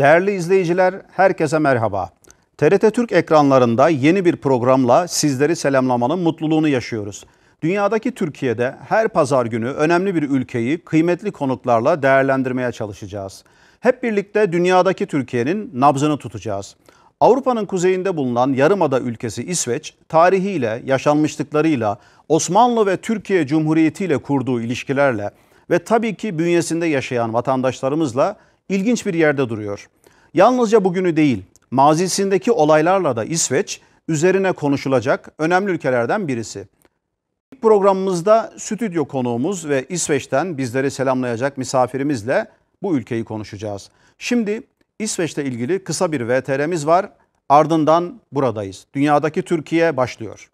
Değerli izleyiciler, herkese merhaba. TRT Türk ekranlarında yeni bir programla sizleri selamlamanın mutluluğunu yaşıyoruz. Dünyadaki Türkiye'de her pazar günü önemli bir ülkeyi kıymetli konuklarla değerlendirmeye çalışacağız. Hep birlikte dünyadaki Türkiye'nin nabzını tutacağız. Avrupa'nın kuzeyinde bulunan yarımada ülkesi İsveç, tarihiyle, yaşanmışlıklarıyla, Osmanlı ve Türkiye Cumhuriyeti ile kurduğu ilişkilerle ve tabii ki bünyesinde yaşayan vatandaşlarımızla ilginç bir yerde duruyor. Yalnızca bugünü değil, mazisindeki olaylarla da İsveç üzerine konuşulacak önemli ülkelerden birisi. İlk programımızda stüdyo konuğumuz ve İsveç'ten bizleri selamlayacak misafirimizle bu ülkeyi konuşacağız. Şimdi İsveç'le ilgili kısa bir VTR'miz var. Ardından buradayız. Dünyadaki Türkiye başlıyor.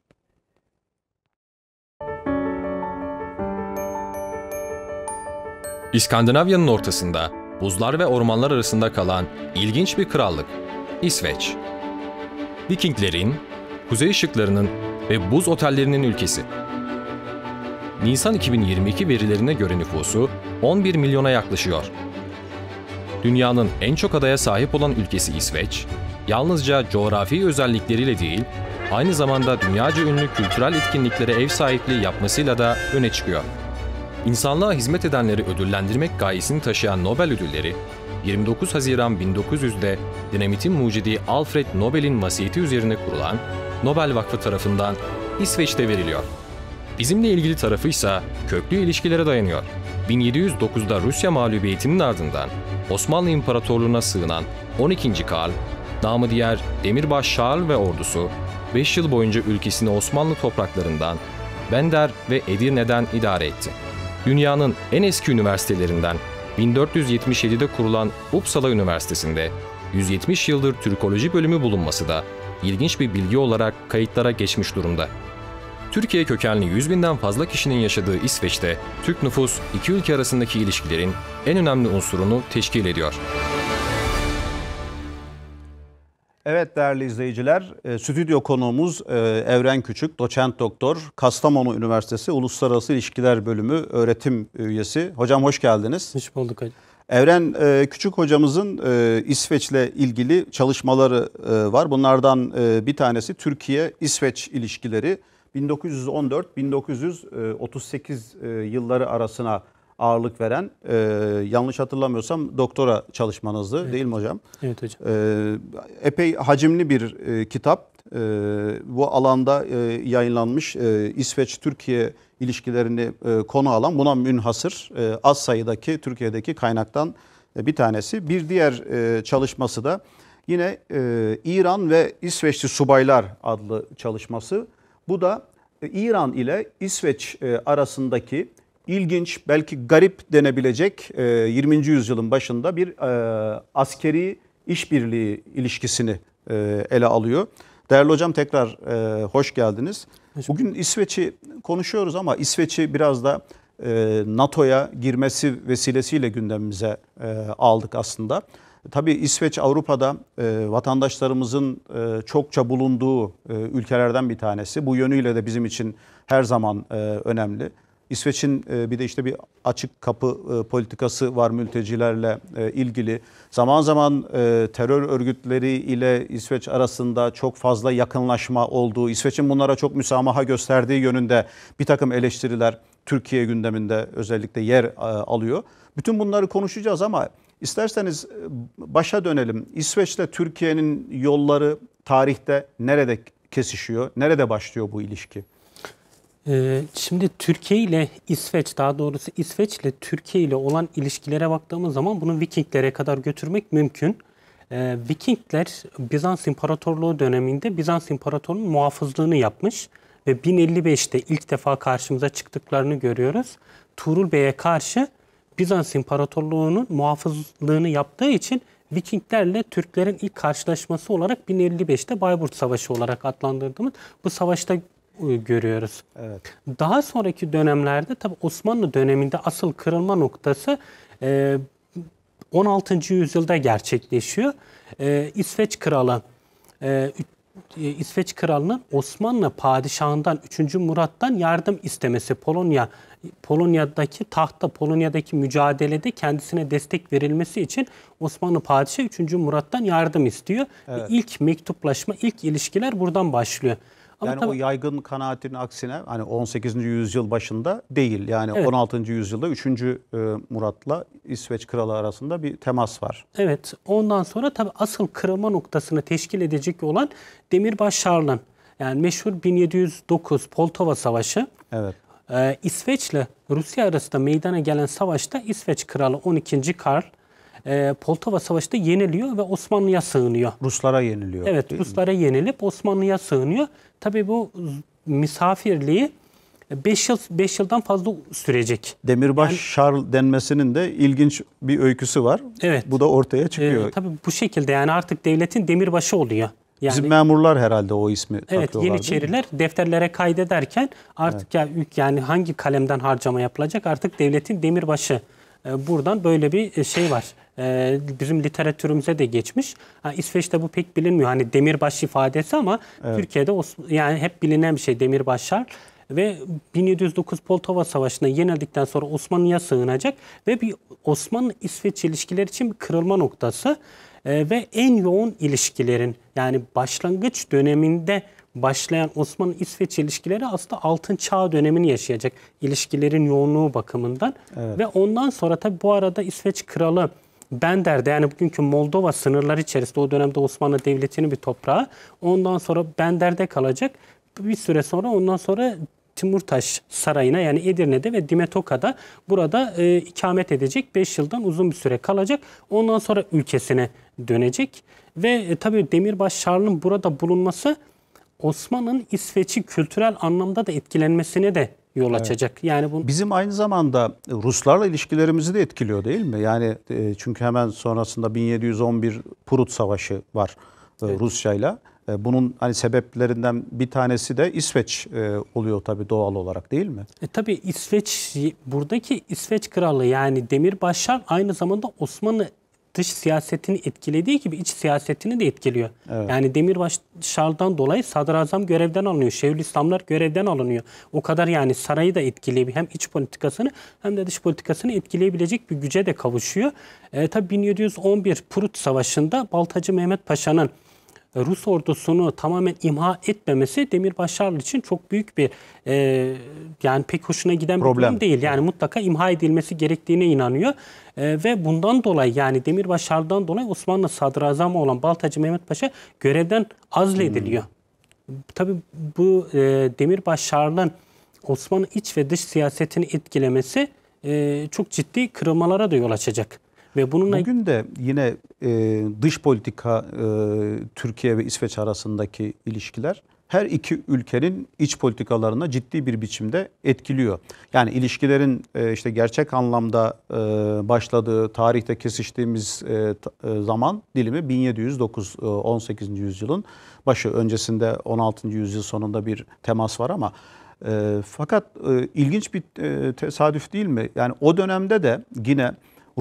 İskandinavya'nın ortasında buzlar ve ormanlar arasında kalan ilginç bir krallık, İsveç. Vikinglerin, kuzey ışıklarının ve buz otellerinin ülkesi. Nisan 2022 verilerine göre nüfusu 11 milyona yaklaşıyor. Dünyanın en çok adaya sahip olan ülkesi İsveç, yalnızca coğrafi özellikleriyle değil, aynı zamanda dünyaca ünlü kültürel etkinliklere ev sahipliği yapmasıyla da öne çıkıyor. İnsanlığa hizmet edenleri ödüllendirmek gayesini taşıyan Nobel ödülleri, 29 Haziran 1900'de dinamitin mucidi Alfred Nobel'in vasiyeti üzerine kurulan Nobel Vakfı tarafından İsveç'te veriliyor. Bizimle ilgili tarafı ise köklü ilişkilere dayanıyor. 1709'da Rusya mağlubiyetinin ardından Osmanlı İmparatorluğu'na sığınan 12. Karl, namı diğer Demirbaş Şarl ve ordusu 5 yıl boyunca ülkesini Osmanlı topraklarından Bender ve Edirne'den idare etti dünyanın en eski üniversitelerinden 1477'de kurulan Uppsala Üniversitesi'nde 170 yıldır Türkoloji bölümü bulunması da ilginç bir bilgi olarak kayıtlara geçmiş durumda. Türkiye kökenli 100 binden fazla kişinin yaşadığı İsveç'te Türk nüfus iki ülke arasındaki ilişkilerin en önemli unsurunu teşkil ediyor. Evet değerli izleyiciler, e, stüdyo konuğumuz e, Evren Küçük, doçent doktor, Kastamonu Üniversitesi Uluslararası İlişkiler Bölümü öğretim üyesi. Hocam hoş geldiniz. Hoş bulduk hocam. Evren e, Küçük hocamızın İsveç'le ilgili çalışmaları var. Bunlardan bir tanesi Türkiye-İsveç ilişkileri 1914-1938 yılları arasına ağırlık veren e, yanlış hatırlamıyorsam doktora çalışmanızdı evet. değil mi hocam? Evet hocam. E, epey hacimli bir e, kitap. E, bu alanda e, yayınlanmış e, İsveç-Türkiye ilişkilerini e, konu alan buna münhasır e, az sayıdaki Türkiye'deki kaynaktan e, bir tanesi. Bir diğer e, çalışması da yine e, İran ve İsveçli Subaylar adlı çalışması. Bu da e, İran ile İsveç e, arasındaki ilginç, belki garip denebilecek 20. E, yüzyılın başında bir e, askeri işbirliği ilişkisini e, ele alıyor. Değerli hocam tekrar hoş geldiniz. Bugün İsveç'i konuşuyoruz ama İsveç'i biraz da NATO'ya girmesi vesilesiyle gündemimize aldık aslında. Tabii İsveç Avrupa'da vatandaşlarımızın çokça bulunduğu ülkelerden bir tanesi. Bu yönüyle de bizim için her zaman önemli. İsveç'in e, bir de işte bir açık kapı e, politikası var mültecilerle e, ilgili. Zaman zaman terör örgütleri ile İsveç arasında çok fazla yakınlaşma olduğu, İsveç'in bunlara çok müsamaha gösterdiği yönünde bir takım eleştiriler Türkiye gündeminde özellikle yer alıyor. Bütün bunları konuşacağız ama isterseniz başa dönelim. İsveç'le Türkiye'nin yolları tarihte nerede kesişiyor? Nerede başlıyor bu ilişki? Ee, şimdi Türkiye ile İsveç daha doğrusu İsveç ile Türkiye ile olan ilişkilere baktığımız zaman bunu Vikinglere kadar götürmek mümkün. Ee, Vikingler Bizans İmparatorluğu döneminde Bizans İmparatorluğu'nun muhafızlığını yapmış ve 1055'te ilk defa karşımıza çıktıklarını görüyoruz. Tuğrul Bey'e karşı Bizans İmparatorluğu'nun muhafızlığını yaptığı için Vikinglerle Türklerin ilk karşılaşması olarak 1055'te Bayburt Savaşı olarak adlandırdığımız bu savaşta e, görüyoruz. Evet. Daha sonraki dönemlerde tabi Osmanlı döneminde asıl kırılma noktası 16. E, yüzyılda gerçekleşiyor. E, İsveç kralı İsveç kralının Osmanlı padişahından 3. Murat'tan yardım istemesi Polonya Polonya'daki tahta Polonya'daki mücadelede kendisine destek verilmesi için Osmanlı padişahı 3. Murat'tan yardım istiyor. Evet. İlk mektuplaşma, ilk ilişkiler buradan başlıyor. Ama yani tabii, o yaygın kanaatin aksine hani 18. yüzyıl başında değil. Yani evet. 16. yüzyılda 3. E, Murat'la İsveç kralı arasında bir temas var. Evet. Ondan sonra tabi asıl kırılma noktasını teşkil edecek olan Demirbaş Şarlan. Yani meşhur 1709 Poltava Savaşı. Evet. Ee, İsveç'le Rusya arasında meydana gelen savaşta İsveç kralı 12. Karl e, Poltava Savaşı'nda yeniliyor ve Osmanlı'ya sığınıyor. Ruslara yeniliyor. Evet Ruslara yenilip Osmanlı'ya sığınıyor. Tabii bu misafirliği 5 e, yıl beş yıldan fazla sürecek. Demirbaş yani, Şarl denmesinin de ilginç bir öyküsü var. Evet. Bu da ortaya çıkıyor. E, tabii bu şekilde yani artık devletin demirbaşı oluyor. Yani, Bizim memurlar herhalde o ismi Evet Yeniçeriler defterlere kaydederken artık evet. ya yani hangi kalemden harcama yapılacak artık devletin demirbaşı e, buradan böyle bir e, şey var. E, bizim literatürümüze de geçmiş. İsveç'te bu pek bilinmiyor. Hani demirbaş ifadesi ama evet. Türkiye'de yani hep bilinen bir şey demirbaşlar ve 1709 Poltava Savaşı'nda yenildikten sonra Osmanlı'ya sığınacak ve bir Osmanlı-İsveç ilişkileri için bir kırılma noktası ve en yoğun ilişkilerin yani başlangıç döneminde başlayan Osmanlı İsveç ilişkileri aslında altın çağ dönemini yaşayacak ilişkilerin yoğunluğu bakımından. Evet. Ve ondan sonra tabii bu arada İsveç kralı Bender'de yani bugünkü Moldova sınırları içerisinde o dönemde Osmanlı Devleti'nin bir toprağı. Ondan sonra Bender'de kalacak. Bir süre sonra ondan sonra Timurtaş Sarayı'na yani Edirne'de ve Dimetoka'da burada e, ikamet edecek. 5 yıldan uzun bir süre kalacak. Ondan sonra ülkesine dönecek. Ve e, tabii Demirbaş Şarlı'nın burada bulunması Osman'ın İsveç'i kültürel anlamda da etkilenmesine de yol evet. açacak. Yani bu bizim aynı zamanda Ruslarla ilişkilerimizi de etkiliyor değil mi? Yani e, çünkü hemen sonrasında 1711 Prut Savaşı var e, evet. Rusya'yla. E, bunun hani sebeplerinden bir tanesi de İsveç oluyor tabii doğal olarak değil mi? E tabii İsveç buradaki İsveç Kralı yani Demirbaşlar aynı zamanda Osmanlı dış siyasetini etkilediği gibi iç siyasetini de etkiliyor. Evet. Yani Demirbaş Şarl'dan dolayı sadrazam görevden alınıyor. İslamlar görevden alınıyor. O kadar yani sarayı da etkileyebilir. Hem iç politikasını hem de dış politikasını etkileyebilecek bir güce de kavuşuyor. E, tabii 1711 Prut Savaşı'nda Baltacı Mehmet Paşa'nın Rus ordusunu tamamen imha etmemesi Demirbaş için çok büyük bir e, yani pek hoşuna giden Problem. bir durum değil. Yani mutlaka imha edilmesi gerektiğine inanıyor. E, ve bundan dolayı yani Demirbaşardan dolayı Osmanlı sadrazamı olan Baltacı Mehmet Paşa görevden azlediliyor. Hmm. Tabii bu e, Demirbaş Osmanlı iç ve dış siyasetini etkilemesi e, çok ciddi kırılmalara da yol açacak. Ve bununla bugün de yine e, dış politika e, Türkiye ve İsveç arasındaki ilişkiler her iki ülkenin iç politikalarına ciddi bir biçimde etkiliyor. Yani ilişkilerin e, işte gerçek anlamda e, başladığı tarihte kesiştiğimiz e, e zaman dilimi 1709 e, 18. yüzyılın başı öncesinde 16. yüzyıl sonunda bir temas var ama e, fakat e, ilginç bir e, tesadüf değil mi? Yani o dönemde de yine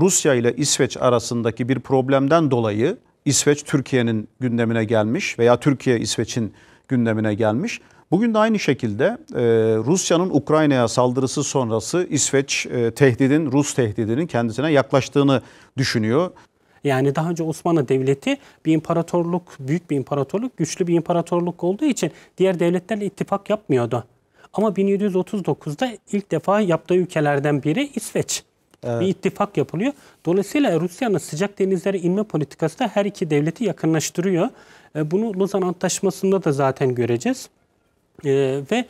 Rusya ile İsveç arasındaki bir problemden dolayı İsveç Türkiye'nin gündemine gelmiş veya Türkiye İsveç'in gündemine gelmiş. Bugün de aynı şekilde e, Rusya'nın Ukrayna'ya saldırısı sonrası İsveç e, tehdidin, Rus tehdidinin kendisine yaklaştığını düşünüyor. Yani daha önce Osmanlı Devleti bir imparatorluk, büyük bir imparatorluk, güçlü bir imparatorluk olduğu için diğer devletlerle ittifak yapmıyordu. Ama 1739'da ilk defa yaptığı ülkelerden biri İsveç. Evet. Bir ittifak yapılıyor. Dolayısıyla Rusya'nın sıcak denizlere inme politikası da her iki devleti yakınlaştırıyor. E, bunu Lozan Antlaşması'nda da zaten göreceğiz. E, ve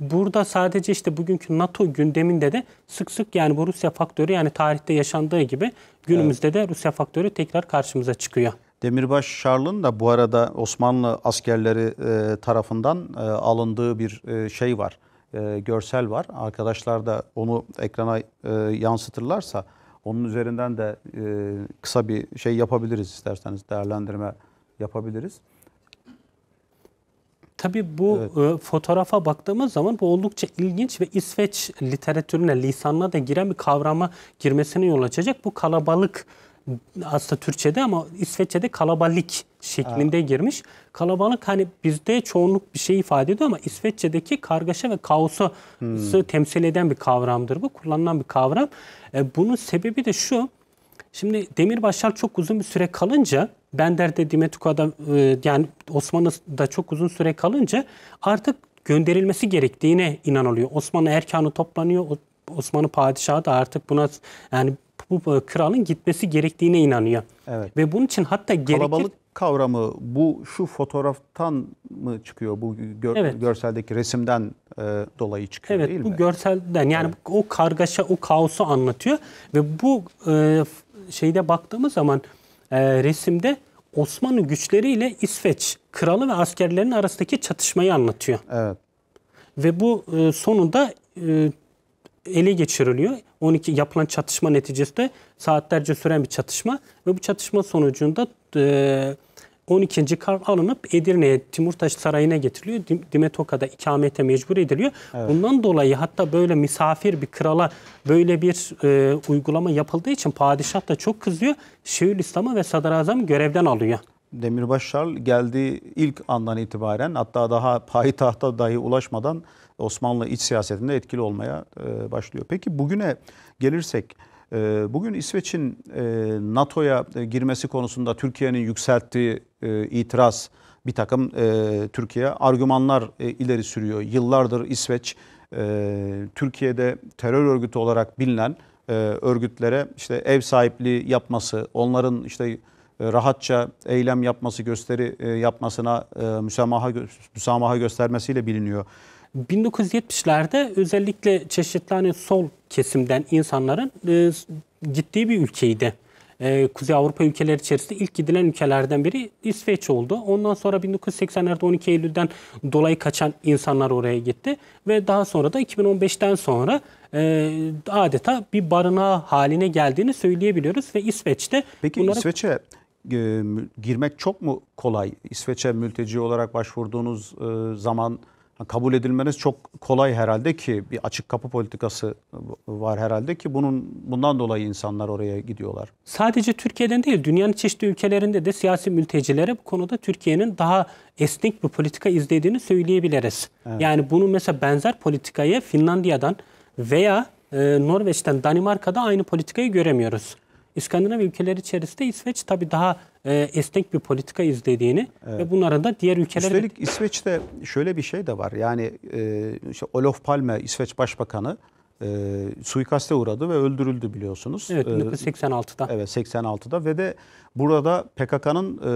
burada sadece işte bugünkü NATO gündeminde de sık sık yani bu Rusya faktörü yani tarihte yaşandığı gibi günümüzde evet. de Rusya faktörü tekrar karşımıza çıkıyor. Demirbaş Şarlı'nın da bu arada Osmanlı askerleri e, tarafından alındığı bir şey var e, görsel var. Arkadaşlar da onu ekrana e, yansıtırlarsa onun üzerinden de e, kısa bir şey yapabiliriz isterseniz değerlendirme yapabiliriz. Tabii bu evet. e, fotoğrafa baktığımız zaman bu oldukça ilginç ve İsveç literatürüne, lisanına da giren bir kavrama girmesine yol açacak. Bu kalabalık aslında Türkçe'de ama İsveççe'de kalabalık şeklinde evet. girmiş. Kalabalık hani bizde çoğunluk bir şey ifade ediyor ama İsveççe'deki kargaşa ve kaosu hmm. temsil eden bir kavramdır bu. Kullanılan bir kavram. E, bunun sebebi de şu. Şimdi Demirbaşlar çok uzun bir süre kalınca Bender'de, Dimetuka'da e, yani Osmanlı'da çok uzun süre kalınca artık gönderilmesi gerektiğine inanılıyor. Osmanlı erkanı toplanıyor. Osmanlı padişahı da artık buna yani bu e, kralın gitmesi gerektiğine inanıyor. Evet. Ve bunun için hatta gerekir... Kalabalık kavramı bu şu fotoğraftan mı çıkıyor? Bu gör, evet. görseldeki resimden e, dolayı çıkıyor evet, değil mi? Evet bu görselden yani evet. o kargaşa, o kaosu anlatıyor. Ve bu e, şeyde baktığımız zaman e, resimde Osmanlı güçleriyle İsveç kralı ve askerlerinin arasındaki çatışmayı anlatıyor. Evet. Ve bu e, sonunda e, ele geçiriliyor. 12 yapılan çatışma neticesinde saatlerce süren bir çatışma ve bu çatışma sonucunda e, 12. Karl alınıp Edirne'ye Timurtaş Sarayı'na getiriliyor. Dimetoka'da ikamete mecbur ediliyor. Evet. Bundan dolayı hatta böyle misafir bir krala böyle bir e, uygulama yapıldığı için padişah da çok kızıyor. Şeyhülislam'ı ve sadrazamı görevden alıyor. Demirbaş Şarl geldiği ilk andan itibaren hatta daha payitahta dahi ulaşmadan Osmanlı iç siyasetinde etkili olmaya e, başlıyor. Peki bugüne gelirsek e, Bugün İsveç'in e, NATO'ya girmesi konusunda Türkiye'nin yükselttiği itiraz bir takım Türkiye argümanlar ileri sürüyor. Yıllardır İsveç Türkiye'de terör örgütü olarak bilinen örgütlere işte ev sahipliği yapması, onların işte rahatça eylem yapması, gösteri yapmasına müsamaha müsamaha göstermesiyle biliniyor. 1970'lerde özellikle çeşitli hani sol kesimden insanların e, gittiği bir ülkeydi. E, Kuzey Avrupa ülkeleri içerisinde ilk gidilen ülkelerden biri İsveç oldu. Ondan sonra 1980'lerde 12 Eylül'den dolayı kaçan insanlar oraya gitti. Ve daha sonra da 2015'ten sonra e, adeta bir barınağı haline geldiğini söyleyebiliyoruz. Ve İsveç'te... Peki bunlara... İsveç'e e, girmek çok mu kolay? İsveç'e mülteci olarak başvurduğunuz e, zaman kabul edilmeniz çok kolay herhalde ki bir açık kapı politikası var herhalde ki bunun bundan dolayı insanlar oraya gidiyorlar. Sadece Türkiye'den değil dünyanın çeşitli ülkelerinde de siyasi mültecilere bu konuda Türkiye'nin daha esnek bir politika izlediğini söyleyebiliriz. Evet. Yani bunu mesela benzer politikayı Finlandiya'dan veya e, Norveç'ten Danimarka'da aynı politikayı göremiyoruz. İskandinav ülkeleri içerisinde İsveç tabi daha e, esnek bir politika izlediğini evet. ve bunların da diğer ülkeler... Üstelik İsveç'te şöyle bir şey de var. Yani e, işte Olof Palme, İsveç Başbakanı e, suikaste uğradı ve öldürüldü biliyorsunuz. Evet 1986'da. E, evet 86'da ve de burada PKK'nın e,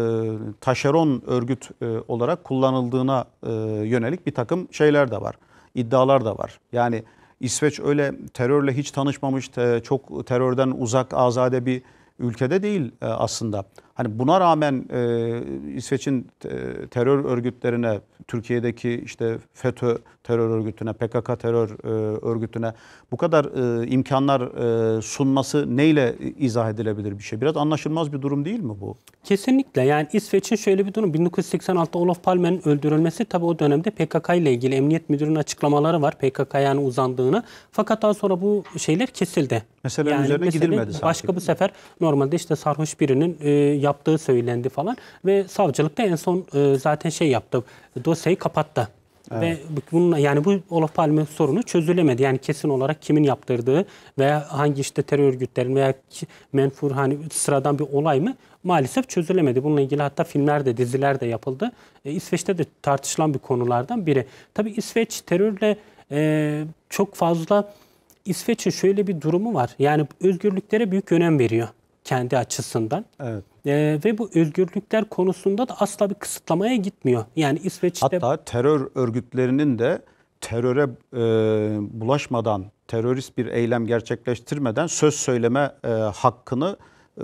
taşeron örgüt e, olarak kullanıldığına e, yönelik bir takım şeyler de var. İddialar da var. Yani İsveç öyle terörle hiç tanışmamış, çok terörden uzak, azade bir ülkede değil e, aslında. Hani buna rağmen e, İsveç'in e, terör örgütlerine, Türkiye'deki işte FETÖ terör örgütüne, PKK terör e, örgütüne bu kadar e, imkanlar e, sunması neyle izah edilebilir bir şey? Biraz anlaşılmaz bir durum değil mi bu? Kesinlikle. Yani İsveç'in şöyle bir durum. 1986'da Olof Palme'nin öldürülmesi tabii o dönemde PKK ile ilgili emniyet müdürünün açıklamaları var. PKK yani uzandığını. Fakat daha sonra bu şeyler kesildi. Mesela yani üzerine mesele gidilmedi sanki. Başka bu sefer normalde işte sarhoş birinin e, yaptığı söylendi falan ve savcılıkta en son e, zaten şey yaptı. Dosyayı kapattı. Evet. Ve bunun yani bu Olaf Palme sorunu çözülemedi. Yani kesin olarak kimin yaptırdığı veya hangi işte terör örgütlerin veya menfur hani sıradan bir olay mı maalesef çözülemedi. Bununla ilgili hatta filmler de diziler de yapıldı. E, İsveç'te de tartışılan bir konulardan biri. Tabii İsveç terörle e, çok fazla İsveç'in şöyle bir durumu var. Yani özgürlüklere büyük önem veriyor kendi açısından. Evet. E, ve bu özgürlükler konusunda da asla bir kısıtlamaya gitmiyor. Yani İsveç'te... Hatta terör örgütlerinin de teröre e, bulaşmadan, terörist bir eylem gerçekleştirmeden söz söyleme e, hakkını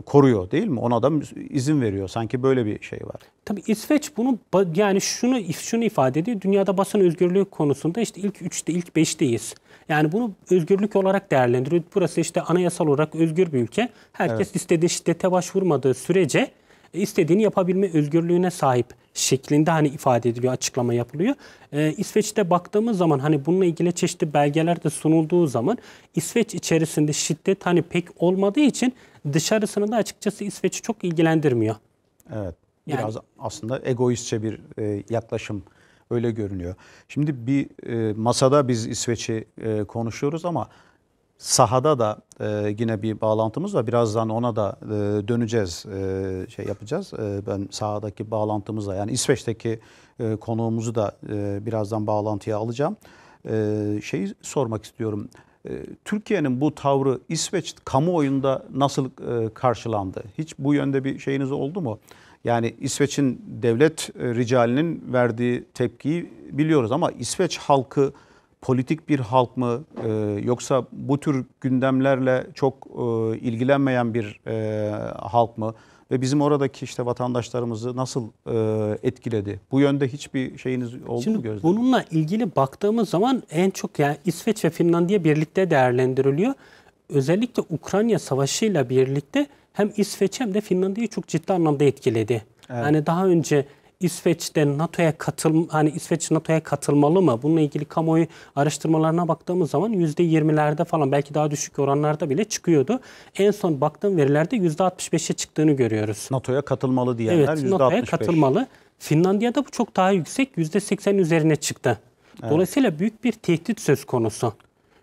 koruyor değil mi? Ona da izin veriyor. Sanki böyle bir şey var. Tabii İsveç bunu yani şunu şunu ifade ediyor. Dünyada basın özgürlüğü konusunda işte ilk üçte ilk beşteyiz. Yani bunu özgürlük olarak değerlendiriyor. Burası işte anayasal olarak özgür bir ülke. Herkes evet. istediği şiddete başvurmadığı sürece e, istediğini yapabilme özgürlüğüne sahip şeklinde hani ifade ediliyor, açıklama yapılıyor. Ee, İsveç'te baktığımız zaman hani bununla ilgili çeşitli belgeler de sunulduğu zaman İsveç içerisinde şiddet hani pek olmadığı için dışarısını da açıkçası İsveç'i çok ilgilendirmiyor. Evet. Yani, biraz aslında egoistçe bir e, yaklaşım öyle görünüyor. Şimdi bir e, masada biz İsveç'i e, konuşuyoruz ama sahada da e, yine bir bağlantımız var. Birazdan ona da e, döneceğiz, e, şey yapacağız. E, ben sahadaki bağlantımızla yani İsveç'teki e, konuğumuzu da e, birazdan bağlantıya alacağım. E, şeyi sormak istiyorum. Ee, Türkiye'nin bu tavrı İsveç kamuoyunda nasıl e, karşılandı? Hiç bu yönde bir şeyiniz oldu mu? Yani İsveç'in devlet e, ricalinin verdiği tepkiyi biliyoruz ama İsveç halkı politik bir halk mı e, yoksa bu tür gündemlerle çok ilgilenmeyen bir halk mı? ve bizim oradaki işte vatandaşlarımızı nasıl e, etkiledi? Bu yönde hiçbir şeyiniz oldu Şimdi mu gözlemde? Bununla ilgili baktığımız zaman en çok yani İsveç ve Finlandiya birlikte değerlendiriliyor. Özellikle Ukrayna Savaşı ile birlikte hem İsveç hem de Finlandiya'yı çok ciddi anlamda etkiledi. Evet. Yani daha önce İsveç'te NATO'ya katıl hani İsveç NATO'ya katılmalı mı? Bununla ilgili kamuoyu araştırmalarına baktığımız zaman %20'lerde falan belki daha düşük oranlarda bile çıkıyordu. En son baktığım verilerde %65'e çıktığını görüyoruz. NATO'ya katılmalı diyenler evet, %65. NATO'ya katılmalı. Finlandiya'da bu çok daha yüksek %80'in üzerine çıktı. Evet. Dolayısıyla büyük bir tehdit söz konusu.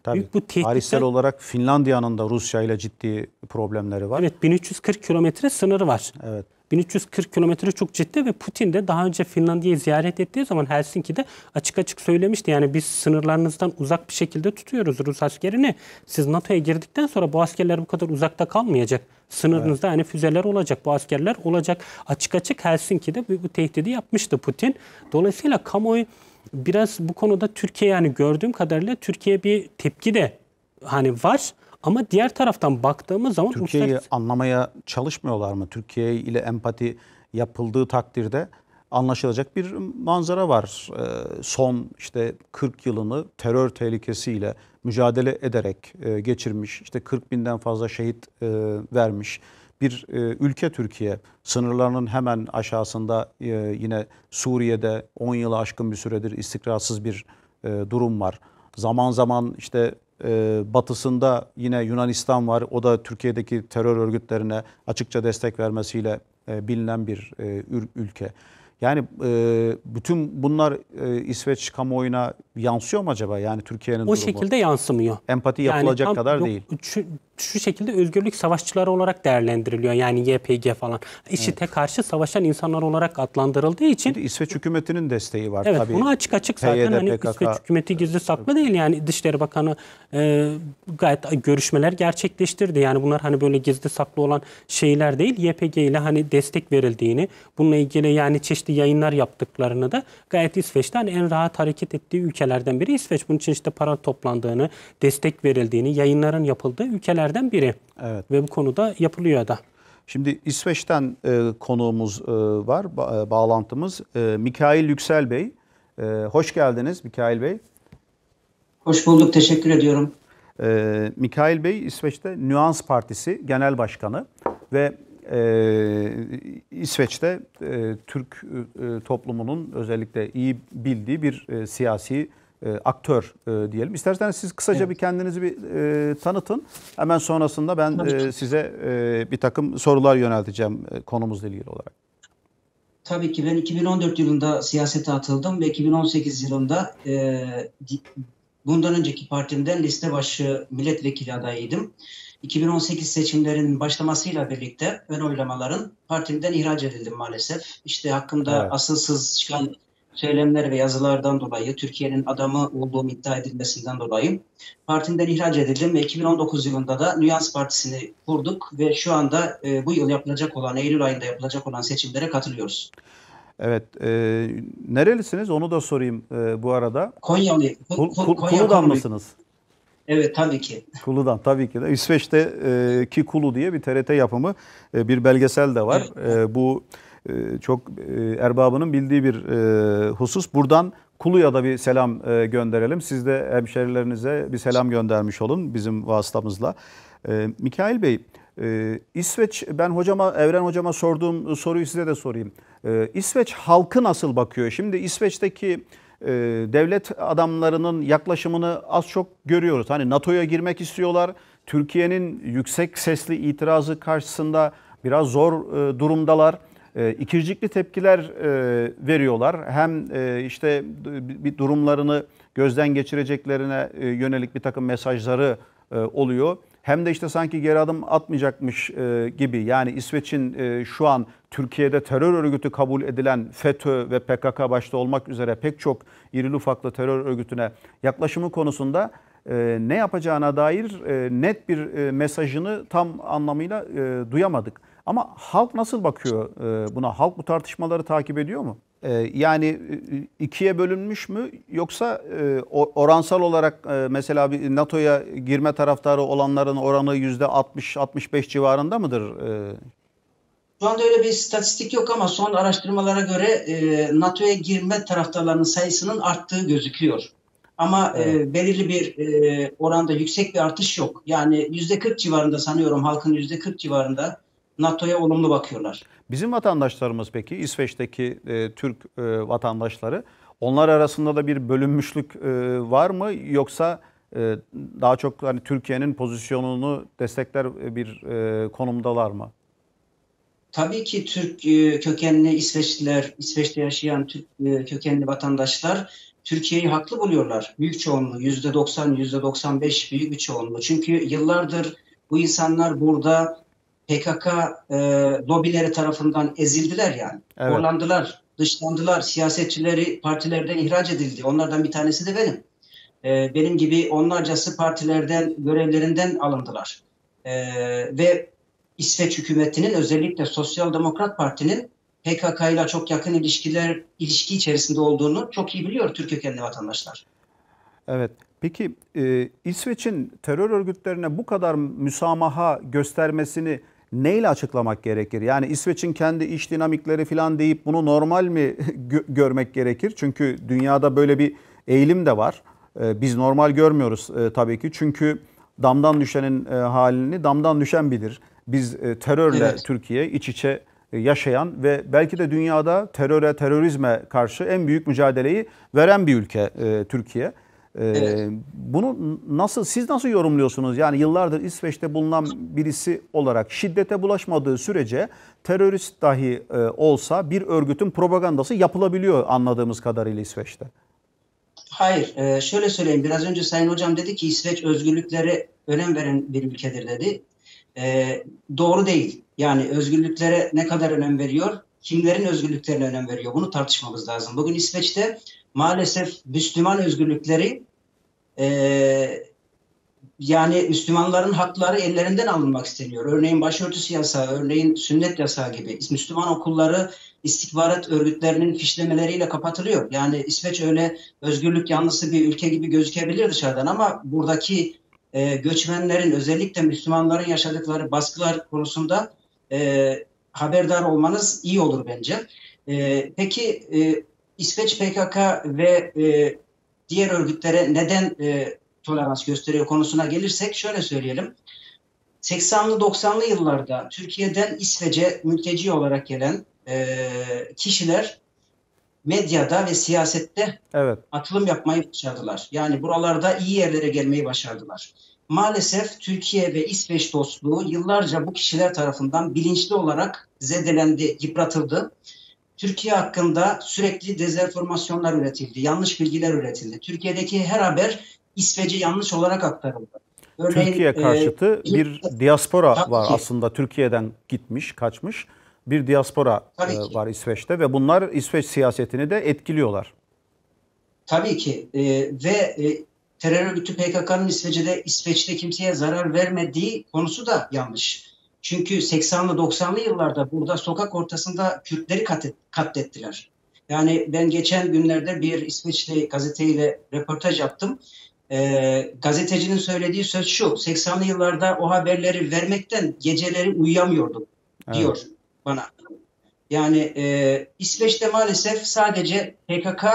Tabii. Büyük bu tehditler... Tarihsel olarak Finlandiya'nın da Rusya ile ciddi problemleri var. Evet 1340 kilometre sınırı var. Evet. 1340 kilometre çok ciddi ve Putin de daha önce Finlandiya'yı ziyaret ettiği zaman Helsinki'de açık açık söylemişti. Yani biz sınırlarınızdan uzak bir şekilde tutuyoruz Rus askerini. Siz NATO'ya girdikten sonra bu askerler bu kadar uzakta kalmayacak. Sınırınızda evet. yani füzeler olacak, bu askerler olacak. Açık açık Helsinki'de bu, bu tehdidi yapmıştı Putin. Dolayısıyla kamuoyu biraz bu konuda Türkiye yani gördüğüm kadarıyla Türkiye bir tepki de hani var ama diğer taraftan baktığımız zaman... Türkiye'yi uluslararası... anlamaya çalışmıyorlar mı? Türkiye ile empati yapıldığı takdirde anlaşılacak bir manzara var. Ee, son işte 40 yılını terör tehlikesiyle mücadele ederek e, geçirmiş, işte 40 binden fazla şehit e, vermiş bir e, ülke Türkiye. Sınırlarının hemen aşağısında yine Suriye'de 10 yılı aşkın bir süredir istikrarsız bir durum var. Zaman zaman işte ee, batısında yine Yunanistan var. O da Türkiye'deki terör örgütlerine açıkça destek vermesiyle e, bilinen bir e, ülke. Yani e, bütün bunlar İsveç kamuoyuna yansıyor mu acaba? Yani Türkiye'nin o durumu. şekilde yansımıyor. Empati yani yapılacak tam kadar yok, değil şu şekilde özgürlük savaşçıları olarak değerlendiriliyor. Yani YPG falan. IŞİD'e evet. karşı savaşan insanlar olarak adlandırıldığı için. Bir İsveç hükümetinin desteği var evet, tabii. bunu açık açık zaten hani PKK, İsveç hükümeti gizli saklı değil. Yani Dışişleri Bakanı e, gayet görüşmeler gerçekleştirdi. Yani bunlar hani böyle gizli saklı olan şeyler değil. YPG ile hani destek verildiğini, bununla ilgili yani çeşitli yayınlar yaptıklarını da gayet İsveç'ten hani en rahat hareket ettiği ülkelerden biri İsveç. Bunun için işte para toplandığını, destek verildiğini, yayınların yapıldığı ülkeler önerilerden biri. Evet. Ve bu konuda yapılıyor da. Şimdi İsveç'ten e, konuğumuz e, var, ba- e, bağlantımız. E, Mikail Yüksel Bey. E, hoş geldiniz Mikail Bey. Hoş bulduk, teşekkür ediyorum. E, Mikail Bey İsveç'te Nüans Partisi Genel Başkanı ve e, İsveç'te e, Türk e, toplumunun özellikle iyi bildiği bir e, siyasi e, aktör e, diyelim. İsterseniz siz kısaca evet. bir kendinizi bir e, tanıtın. Hemen sonrasında ben e, size e, bir takım sorular yönelteceğim e, konumuzla ilgili olarak. Tabii ki ben 2014 yılında siyasete atıldım ve 2018 yılında e, bundan önceki partimden liste başı milletvekili adayıydım. 2018 seçimlerinin başlamasıyla birlikte ön oylamaların partimden ihraç edildim maalesef. İşte hakkımda evet. asılsız çıkan söylemler ve yazılardan dolayı, Türkiye'nin adamı olduğum iddia edilmesinden dolayı partinden ihraç edildim ve 2019 yılında da Nüans Partisi'ni kurduk ve şu anda e, bu yıl yapılacak olan, Eylül ayında yapılacak olan seçimlere katılıyoruz. Evet, e, nerelisiniz onu da sorayım e, bu arada. Konyalı, Kul, Kul, Konya Kulu'dan mısınız? Evet tabii ki. Kulu'dan tabii ki. İsveç'teki e, Kulu diye bir TRT yapımı e, bir belgesel de var. Evet. E, bu ee, çok e, erbabının bildiği bir e, husus. Buradan Kulu'ya da bir selam e, gönderelim. Siz de hemşerilerinize bir selam göndermiş olun bizim vasıtamızla. Ee, Mikail Bey, İsveç, ben hocama, Evren hocama sorduğum soruyu size de sorayım. Ee, İsveç halkı nasıl bakıyor? Şimdi İsveç'teki devlet adamlarının yaklaşımını az çok görüyoruz. Hani NATO'ya girmek istiyorlar. Türkiye'nin yüksek sesli itirazı karşısında biraz zor durumdalar e, ikircikli tepkiler e, veriyorlar. Hem e, işte bir durumlarını gözden geçireceklerine e, yönelik bir takım mesajları oluyor. Hem de işte sanki geri adım atmayacakmış gibi yani İsveç'in şu an Türkiye'de terör örgütü kabul edilen FETÖ ve PKK başta olmak üzere pek çok irili ufaklı terör örgütüne yaklaşımı konusunda ne yapacağına dair net bir mesajını tam anlamıyla e, duyamadık. Ama halk nasıl bakıyor e, buna? Halk bu tartışmaları takip ediyor mu? E, yani e, ikiye bölünmüş mü yoksa oransal olarak mesela bir NATO'ya girme taraftarı olanların oranı yüzde %60-65 civarında mıdır? Şu anda öyle bir istatistik yok ama son araştırmalara göre NATO'ya girme taraftarlarının sayısının arttığı gözüküyor. Ama evet. e, belirli bir e, oranda yüksek bir artış yok. Yani yüzde 40 civarında sanıyorum halkın yüzde 40 civarında NATO'ya olumlu bakıyorlar. Bizim vatandaşlarımız peki İsveç'teki e, Türk e, vatandaşları onlar arasında da bir bölünmüşlük e, var mı yoksa e, daha çok hani Türkiye'nin pozisyonunu destekler e, bir e, konumdalar mı? Tabii ki Türk e, kökenli İsveçliler, İsveç'te yaşayan Türk e, kökenli vatandaşlar Türkiye'yi haklı buluyorlar. Büyük çoğunluğu, yüzde %90, yüzde %95 büyük bir çoğunluğu. Çünkü yıllardır bu insanlar burada PKK e, lobileri tarafından ezildiler yani. Evet. dışlandılar, siyasetçileri partilerden ihraç edildi. Onlardan bir tanesi de benim. E, benim gibi onlarcası partilerden, görevlerinden alındılar. E, ve İsveç hükümetinin özellikle Sosyal Demokrat Parti'nin PKK ile çok yakın ilişkiler ilişki içerisinde olduğunu çok iyi biliyor Türk kökenli vatandaşlar. Evet. Peki e, İsveç'in terör örgütlerine bu kadar müsamaha göstermesini neyle açıklamak gerekir? Yani İsveç'in kendi iş dinamikleri falan deyip bunu normal mi gö- görmek gerekir? Çünkü dünyada böyle bir eğilim de var. E, biz normal görmüyoruz e, tabii ki. Çünkü damdan düşenin e, halini damdan düşen bilir. Biz e, terörle evet. Türkiye iç içe e, yaşayan ve belki de dünyada teröre, terörizme karşı en büyük mücadeleyi veren bir ülke e, Türkiye. Evet. Bunu nasıl siz nasıl yorumluyorsunuz? Yani yıllardır İsveç'te bulunan birisi olarak şiddete bulaşmadığı sürece terörist dahi olsa bir örgütün propagandası yapılabiliyor anladığımız kadarıyla İsveç'te. Hayır, şöyle söyleyeyim. Biraz önce Sayın Hocam dedi ki İsveç özgürlüklere önem veren bir ülkedir dedi. Doğru değil. Yani özgürlüklere ne kadar önem veriyor? Kimlerin özgürlüklerine önem veriyor? Bunu tartışmamız lazım. Bugün İsveç'te maalesef Müslüman özgürlükleri e, yani Müslümanların hakları ellerinden alınmak isteniyor. Örneğin başörtüsü yasağı, örneğin sünnet yasağı gibi. Müslüman okulları istihbarat örgütlerinin fişlemeleriyle kapatılıyor. Yani İsveç öyle özgürlük yanlısı bir ülke gibi gözükebilir dışarıdan ama buradaki e, göçmenlerin özellikle Müslümanların yaşadıkları baskılar konusunda e, haberdar olmanız iyi olur bence. E, peki e, İsveç PKK ve e, diğer örgütlere neden e, tolerans gösteriyor konusuna gelirsek şöyle söyleyelim. 80'li 90'lı yıllarda Türkiye'den İsveç'e mülteci olarak gelen e, kişiler medyada ve siyasette evet. atılım yapmayı başardılar. Yani buralarda iyi yerlere gelmeyi başardılar. Maalesef Türkiye ve İsveç dostluğu yıllarca bu kişiler tarafından bilinçli olarak zedelendi, yıpratıldı. Türkiye hakkında sürekli dezenformasyonlar üretildi, yanlış bilgiler üretildi. Türkiye'deki her haber İsveç'e yanlış olarak aktarıldı. Örneğin, Türkiye e, karşıtı e, bir diaspora tabii var ki. aslında Türkiye'den gitmiş, kaçmış bir diaspora e, var İsveç'te ve bunlar İsveç siyasetini de etkiliyorlar. Tabii ki e, ve e, terör örgütü PKK'nın İsveç'te İsveç'te kimseye zarar vermediği konusu da yanlış. Çünkü 80'li 90'lı yıllarda burada sokak ortasında Kürtleri katlettiler. Yani ben geçen günlerde bir İsveçli gazeteyle röportaj yaptım. E, gazetecinin söylediği söz şu. 80'li yıllarda o haberleri vermekten geceleri uyuyamıyordum diyor evet. bana. Yani e, İsveç'te maalesef sadece PKK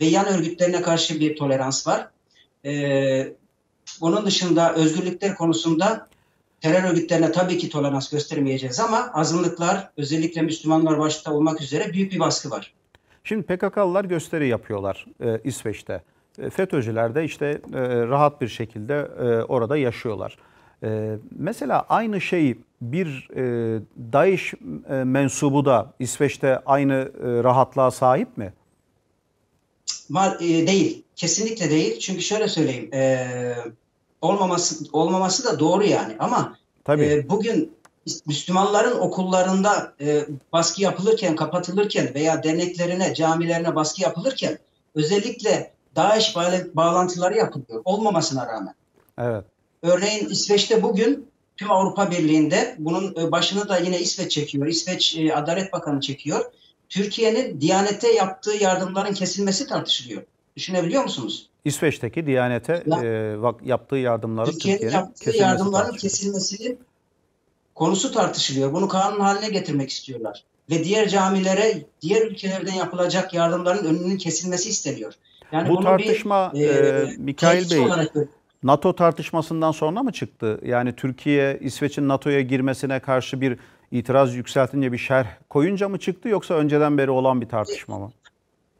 ve yan örgütlerine karşı bir tolerans var. E, ee, onun dışında özgürlükler konusunda terör örgütlerine tabii ki tolerans göstermeyeceğiz ama azınlıklar özellikle Müslümanlar başta olmak üzere büyük bir baskı var. Şimdi PKK'lılar gösteri yapıyorlar e, İsveç'te. E, FETÖ'cüler de işte e, rahat bir şekilde e, orada yaşıyorlar. E, mesela aynı şeyi bir e, DAEŞ e, mensubu da İsveç'te aynı e, rahatlığa sahip mi? Ma, e, değil. Kesinlikle değil. Çünkü şöyle söyleyeyim. Eee olmaması olmaması da doğru yani ama Tabii. E, bugün Müslümanların okullarında e, baskı yapılırken, kapatılırken veya derneklerine, camilerine baskı yapılırken özellikle DAEŞ bağlantıları yapılıyor olmamasına rağmen. Evet. Örneğin İsveç'te bugün tüm Avrupa Birliği'nde bunun e, başını da yine İsveç çekiyor. İsveç e, Adalet Bakanı çekiyor. Türkiye'nin Diyanet'e yaptığı yardımların kesilmesi tartışılıyor. Düşünebiliyor musunuz? İsveç'teki Diyanet'e ya, e, yaptığı yardımların Türkiye'nin yaptığı yardımların tartışılıyor. kesilmesinin konusu tartışılıyor. Bunu kanun haline getirmek istiyorlar. Ve diğer camilere, diğer ülkelerden yapılacak yardımların önünün kesilmesi isteniyor. Yani Bu tartışma bir, e, e, Mikail Bey NATO tartışmasından sonra mı çıktı? Yani Türkiye İsveç'in NATO'ya girmesine karşı bir itiraz yükseltince bir şerh koyunca mı çıktı yoksa önceden beri olan bir tartışma mı?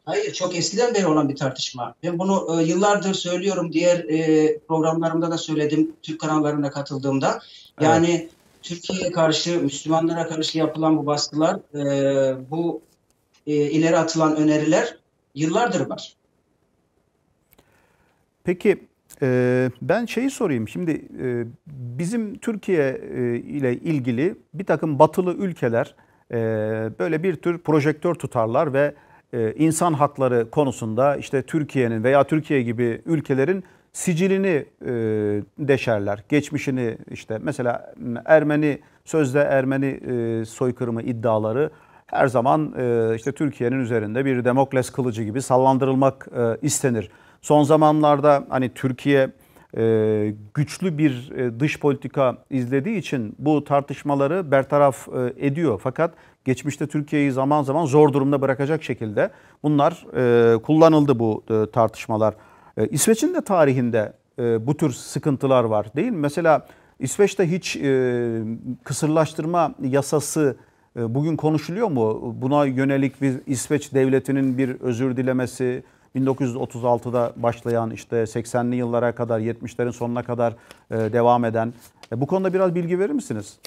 Hayır çok eskiden beri olan bir tartışma. Ben bunu e, yıllardır söylüyorum. Diğer e, programlarımda da söyledim. Türk kanallarına katıldığımda. Yani evet. Türkiye'ye karşı, Müslümanlara karşı yapılan bu baskılar, e, bu e, ileri atılan öneriler yıllardır var. Peki e, ben şeyi sorayım. Şimdi e, bizim Türkiye e, ile ilgili bir takım batılı ülkeler e, böyle bir tür projektör tutarlar ve e, insan hakları konusunda işte Türkiye'nin veya Türkiye gibi ülkelerin sicilini e, deşerler. Geçmişini işte mesela Ermeni sözde Ermeni e, soykırımı iddiaları her zaman işte Türkiye'nin üzerinde bir Demokles kılıcı gibi sallandırılmak istenir. Son zamanlarda hani Türkiye e, güçlü bir e, dış politika izlediği için bu tartışmaları bertaraf e, ediyor. Fakat geçmişte Türkiye'yi zaman zaman zor durumda bırakacak şekilde bunlar kullanıldı bu tartışmalar. İsveç'in de tarihinde bu tür sıkıntılar var değil mi? Mesela İsveç'te hiç kısırlaştırma yasası bugün konuşuluyor mu? Buna yönelik bir İsveç devletinin bir özür dilemesi, 1936'da başlayan işte 80'li yıllara kadar 70'lerin sonuna kadar devam eden. Bu konuda biraz bilgi verir misiniz?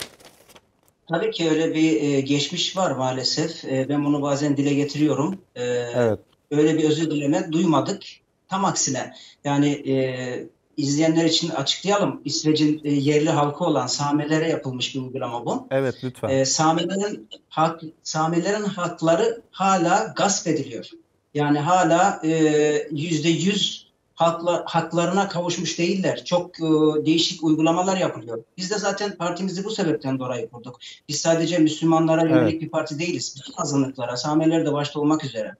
Tabii ki öyle bir geçmiş var maalesef. ben bunu bazen dile getiriyorum. evet. Öyle bir özür dileme duymadık. Tam aksine yani e, izleyenler için açıklayalım. İsveç'in e, yerli halkı olan Samelere yapılmış bir uygulama bu. Evet lütfen. E, Samelerin, hak, Samelerin hakları hala gasp ediliyor. Yani hala e, yüzde yüz haklarına kavuşmuş değiller. Çok e, değişik uygulamalar yapılıyor. Biz de zaten partimizi bu sebepten dolayı kurduk. Biz sadece Müslümanlara evet. yönelik bir parti değiliz. Bütün azınlıklara, Samiler de başta olmak üzere.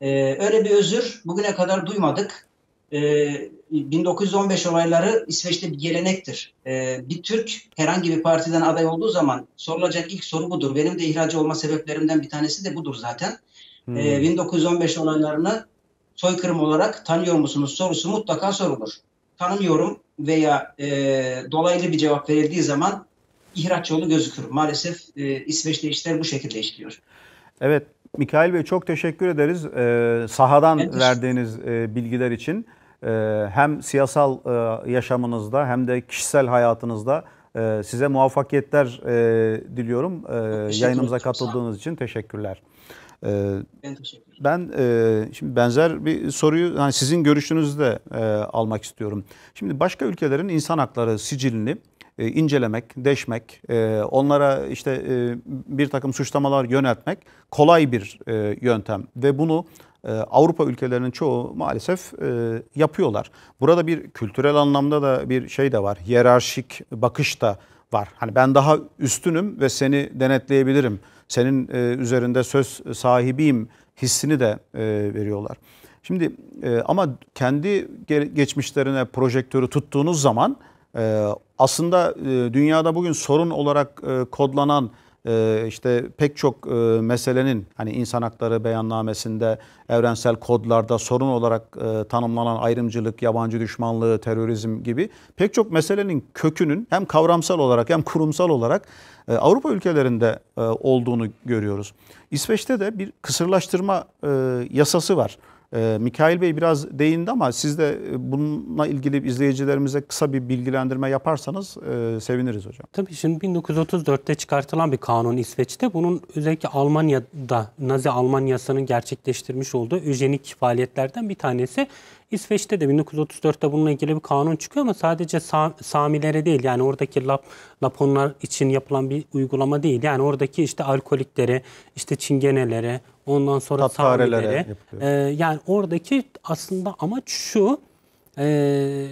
E, öyle bir özür bugüne kadar duymadık. 1915 olayları İsveç'te bir gelenektir. bir Türk herhangi bir partiden aday olduğu zaman sorulacak ilk soru budur. Benim de ihracı olma sebeplerimden bir tanesi de budur zaten. Hmm. E, ee, 1915 olaylarını soykırım olarak tanıyor musunuz sorusu mutlaka sorulur. Tanımıyorum veya e, dolaylı bir cevap verildiği zaman ihraç yolu gözükür. Maalesef e, İsveç'te işler bu şekilde işliyor. Evet, Mikail Bey çok teşekkür ederiz e, sahadan evet. verdiğiniz e, bilgiler için. E, hem siyasal e, yaşamınızda hem de kişisel hayatınızda e, size muvaffakiyetler e, diliyorum. E, yayınımıza katıldığınız için teşekkürler. Ee, ben e, şimdi benzer bir soruyu hani sizin görüşünüzü de e, almak istiyorum. Şimdi başka ülkelerin insan hakları sicilini e, incelemek, deşmek, onlara işte bir takım suçlamalar yöneltmek kolay bir yöntem ve bunu Avrupa ülkelerinin çoğu maalesef yapıyorlar. Burada bir kültürel anlamda da bir şey de var. Hiyerarşik bakış da var. Hani ben daha üstünüm ve seni denetleyebilirim senin e, üzerinde söz sahibiyim hissini de e, veriyorlar. Şimdi e, ama kendi geçmişlerine projektörü tuttuğunuz zaman e, aslında e, dünyada bugün sorun olarak e, kodlanan ee, işte pek çok e, meselenin hani insan hakları beyannamesinde, evrensel kodlarda sorun olarak e, tanımlanan ayrımcılık, yabancı düşmanlığı, terörizm gibi pek çok meselenin kökünün hem kavramsal olarak hem kurumsal olarak e, Avrupa ülkelerinde olduğunu görüyoruz. İsveç'te de bir kısırlaştırma yasası var. E, Mikail Bey biraz değindi ama siz de e, bununla ilgili izleyicilerimize kısa bir bilgilendirme yaparsanız e, seviniriz hocam. Tabii şimdi 1934'te çıkartılan bir kanun İsveç'te. Bunun özellikle Almanya'da Nazi Almanya'sının gerçekleştirmiş olduğu öjenik faaliyetlerden bir tanesi. İsveç'te de 1934'te bununla ilgili bir kanun çıkıyor ama sadece Sa Samilere değil yani oradaki Lap Laponlar için yapılan bir uygulama değil. Yani oradaki işte alkoliklere, işte çingenelere, Ondan sonra sahnelere. E, ee, yani oradaki aslında amaç şu. E,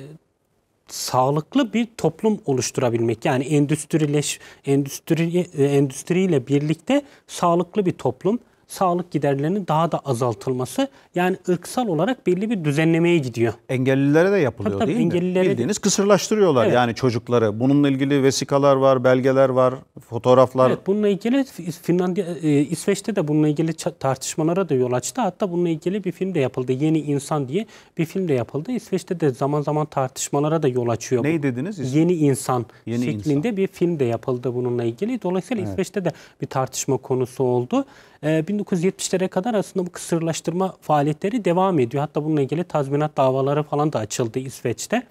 sağlıklı bir toplum oluşturabilmek. Yani endüstrileş endüstri e, endüstriyle birlikte sağlıklı bir toplum sağlık giderlerinin daha da azaltılması yani ırksal olarak belli bir düzenlemeye gidiyor. Engellilere de yapılıyor tabii, tabii, değil engellilere mi? Bildiğiniz de... kısırlaştırıyorlar evet. yani çocukları. Bununla ilgili vesikalar var, belgeler var, fotoğraflar. Evet bununla ilgili Finlandiya e, İsveç'te de bununla ilgili tartışmalara da yol açtı. Hatta bununla ilgili bir film de yapıldı. Yeni İnsan diye bir film de yapıldı. İsveç'te de zaman zaman tartışmalara da yol açıyor. Ne dediniz? Yeni İnsan Yeni şeklinde insan. bir film de yapıldı bununla ilgili. Dolayısıyla evet. İsveç'te de bir tartışma konusu oldu. 1970'lere ee, kadar aslında bu kısırlaştırma faaliyetleri devam ediyor. Hatta bununla ilgili tazminat davaları falan da açıldı İsveç'te.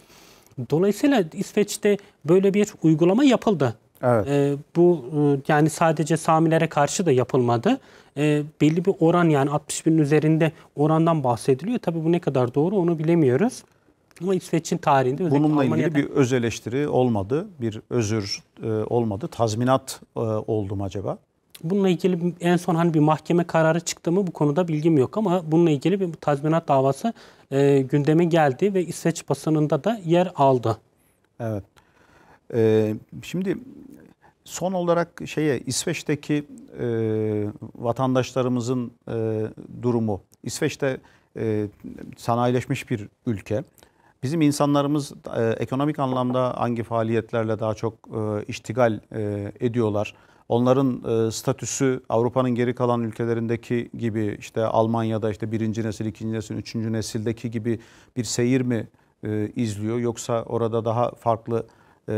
Dolayısıyla İsveç'te böyle bir uygulama yapıldı. Evet. Ee, e, bu yani sadece Samilere karşı da yapılmadı. E, belli bir oran yani 60 bin üzerinde orandan bahsediliyor. Tabii bu ne kadar doğru onu bilemiyoruz. Ama İsveç'in tarihinde Bununla ilgili bir öz eleştiri olmadı. Bir özür e, olmadı. Tazminat e, oldu mu acaba? Bununla ilgili en son hani bir mahkeme kararı çıktı mı bu konuda bilgim yok ama bununla ilgili bir tazminat davası e, gündeme geldi ve İsveç basınında da yer aldı. Evet. Ee, şimdi son olarak şeye İsveç'teki e, vatandaşlarımızın e, durumu. İsveç'te e, sanayileşmiş bir ülke. Bizim insanlarımız e, ekonomik anlamda hangi faaliyetlerle daha çok e, iştigal e, ediyorlar? Onların e, statüsü Avrupa'nın geri kalan ülkelerindeki gibi işte Almanya'da işte birinci nesil, ikinci nesil, üçüncü nesildeki gibi bir seyir mi e, izliyor? Yoksa orada daha farklı e,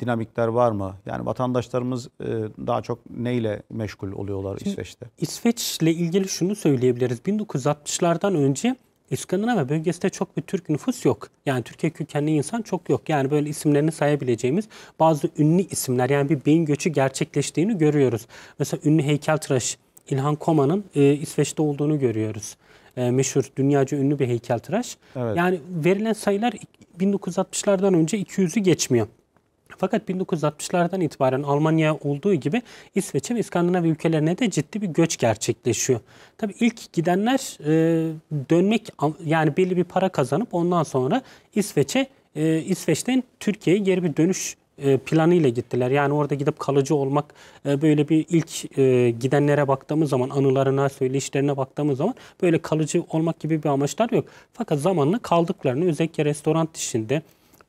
dinamikler var mı? Yani vatandaşlarımız e, daha çok neyle meşgul oluyorlar Şimdi, İsveç'te? İsveç'le ilgili şunu söyleyebiliriz. 1960'lardan önce İskandinav bölgesinde çok bir Türk nüfus yok. Yani Türkiye kökenli insan çok yok. Yani böyle isimlerini sayabileceğimiz bazı ünlü isimler yani bir beyin göçü gerçekleştiğini görüyoruz. Mesela ünlü heykeltıraş İlhan Koma'nın e, İsveç'te olduğunu görüyoruz. E, meşhur, dünyaca ünlü bir heykeltıraş. Evet. Yani verilen sayılar 1960'lardan önce 200'ü geçmiyor. Fakat 1960'lardan itibaren Almanya olduğu gibi İsveç'e ve İskandinav ülkelerine de ciddi bir göç gerçekleşiyor. Tabii ilk gidenler e, dönmek yani belli bir para kazanıp ondan sonra İsveç'e e, İsveç'ten Türkiye'ye geri bir dönüş e, planıyla gittiler. Yani orada gidip kalıcı olmak e, böyle bir ilk e, gidenlere baktığımız zaman, anılarına, söyleyişlerine baktığımız zaman böyle kalıcı olmak gibi bir amaçlar yok. Fakat zamanla kaldıklarını özellikle restoran işinde,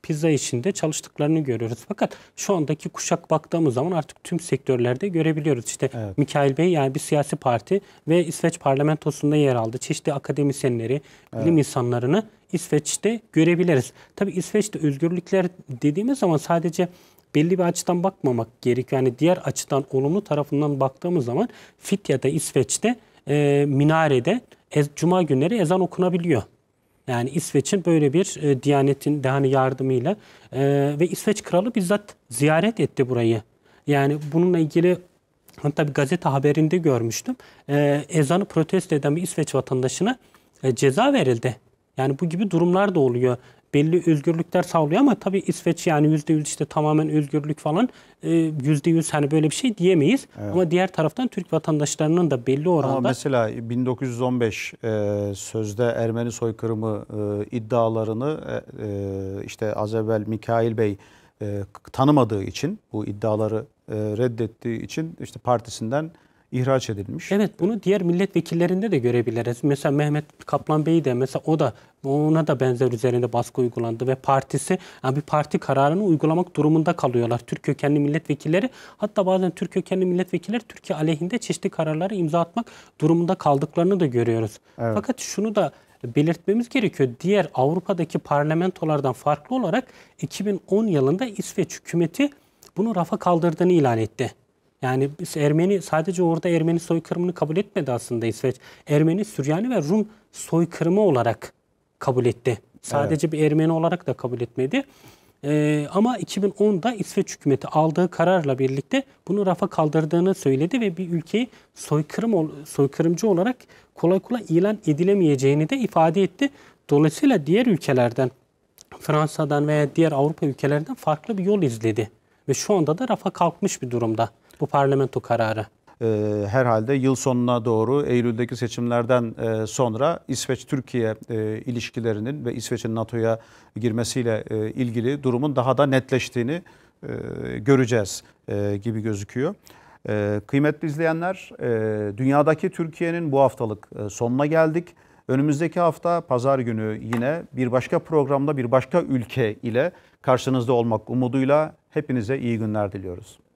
pizza içinde çalıştıklarını görüyoruz. Fakat şu andaki kuşak baktığımız zaman artık tüm sektörlerde görebiliyoruz. İşte evet. Mikail Bey yani bir siyasi parti ve İsveç parlamentosunda yer aldı. Çeşitli akademisyenleri, evet. bilim insanlarını İsveç'te görebiliriz. Tabii İsveç'te özgürlükler dediğimiz zaman sadece belli bir açıdan bakmamak gerekiyor. Yani diğer açıdan olumlu tarafından baktığımız zaman Fitya'da, İsveç'te e, minarede ez, cuma günleri ezan okunabiliyor. Yani İsveç'in böyle bir e, Diyanet'in de hani yardımıyla e, ve İsveç kralı bizzat ziyaret etti burayı. Yani bununla ilgili tabi gazete haberinde görmüştüm. E, ezanı protesto eden bir İsveç vatandaşına e, ceza verildi. Yani bu gibi durumlar da oluyor belli özgürlükler sağlıyor ama tabii İsveç yani %100 işte tamamen özgürlük falan %100 e, hani böyle bir şey diyemeyiz. Evet. Ama diğer taraftan Türk vatandaşlarının da belli oranda... Ama mesela 1915 e, sözde Ermeni soykırımı e, iddialarını işte az evvel Mikail Bey tanımadığı için bu iddiaları reddettiği için işte partisinden ihraç edilmiş. Evet bunu diğer milletvekillerinde de görebiliriz. Mesela Mehmet Kaplan Bey de mesela o da ona da benzer üzerinde baskı uygulandı ve partisi yani bir parti kararını uygulamak durumunda kalıyorlar. Türk kökenli milletvekilleri hatta bazen Türk kökenli milletvekiller Türkiye aleyhinde çeşitli kararları imza atmak durumunda kaldıklarını da görüyoruz. Evet. Fakat şunu da belirtmemiz gerekiyor. Diğer Avrupa'daki parlamentolardan farklı olarak 2010 yılında İsveç hükümeti bunu rafa kaldırdığını ilan etti. Yani biz Ermeni sadece orada Ermeni soykırımını kabul etmedi aslında İsveç. Ermeni, Süryani ve Rum soykırımı olarak kabul etti. Sadece evet. bir Ermeni olarak da kabul etmedi. Ee, ama 2010'da İsveç hükümeti aldığı kararla birlikte bunu rafa kaldırdığını söyledi ve bir ülkeyi soykırım soykırımcı olarak kolay kolay ilan edilemeyeceğini de ifade etti. Dolayısıyla diğer ülkelerden Fransa'dan veya diğer Avrupa ülkelerinden farklı bir yol izledi ve şu anda da rafa kalkmış bir durumda bu parlamento kararı. E, herhalde yıl sonuna doğru Eylül'deki seçimlerden e, sonra İsveç-Türkiye e, ilişkilerinin ve İsveç'in NATO'ya girmesiyle e, ilgili durumun daha da netleştiğini göreceğiz gibi gözüküyor. kıymetli izleyenler, dünyadaki Türkiye'nin bu haftalık sonuna geldik. Önümüzdeki hafta pazar günü yine bir başka programda bir başka ülke ile karşınızda olmak umuduyla hepinize iyi günler diliyoruz.